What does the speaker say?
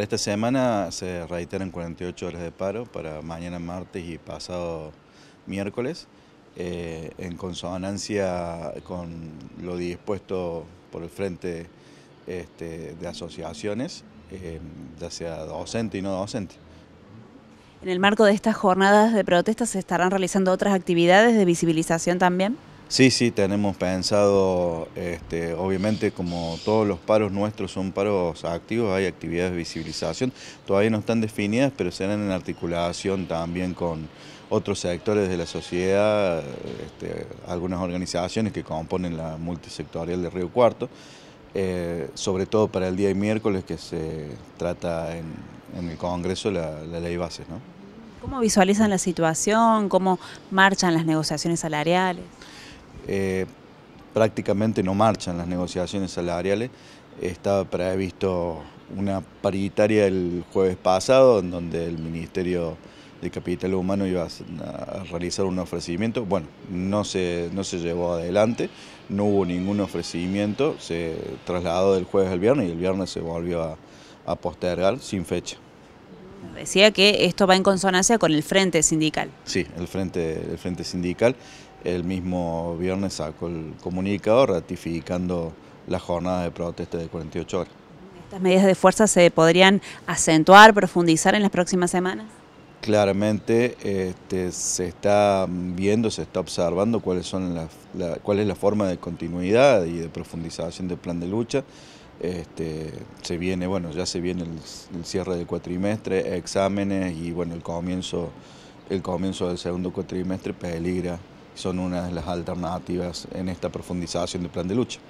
esta semana se reiteran 48 horas de paro para mañana martes y pasado miércoles, eh, en consonancia con lo dispuesto por el frente este, de asociaciones, eh, ya sea docente y no docente. En el marco de estas jornadas de protestas se estarán realizando otras actividades de visibilización también. Sí, sí, tenemos pensado, este, obviamente como todos los paros nuestros son paros activos, hay actividades de visibilización, todavía no están definidas, pero serán en articulación también con otros sectores de la sociedad, este, algunas organizaciones que componen la multisectorial de Río Cuarto, eh, sobre todo para el día de miércoles que se trata en, el Congreso la, ley bases. ¿no? ¿Cómo visualizan la situación? ¿Cómo marchan las negociaciones salariales? Eh, prácticamente no marchan las negociaciones salariales. Estaba previsto una paritaria el jueves pasado, en donde el Ministerio de Capital Humano iba a realizar un ofrecimiento. Bueno, no se, no se llevó adelante, no hubo ningún ofrecimiento, se trasladó del jueves al viernes y el viernes se volvió a postergar sin fecha. Decía que esto va en consonancia con el Frente Sindical. Sí, el Frente, el frente Sindical el mismo viernes sacó el comunicado ratificando la jornada de protesta de 48 horas. ¿Estas medidas de fuerza se podrían acentuar, profundizar en las próximas semanas? Claramente este, se está viendo, se está observando cuáles son cuál es la forma de continuidad y de profundización del plan de lucha. Este, se viene, bueno, ya se viene el, cierre del cuatrimestre, exámenes y bueno, el comienzo, el comienzo del segundo cuatrimestre peligra, son una de las alternativas en esta profundización del plan de lucha.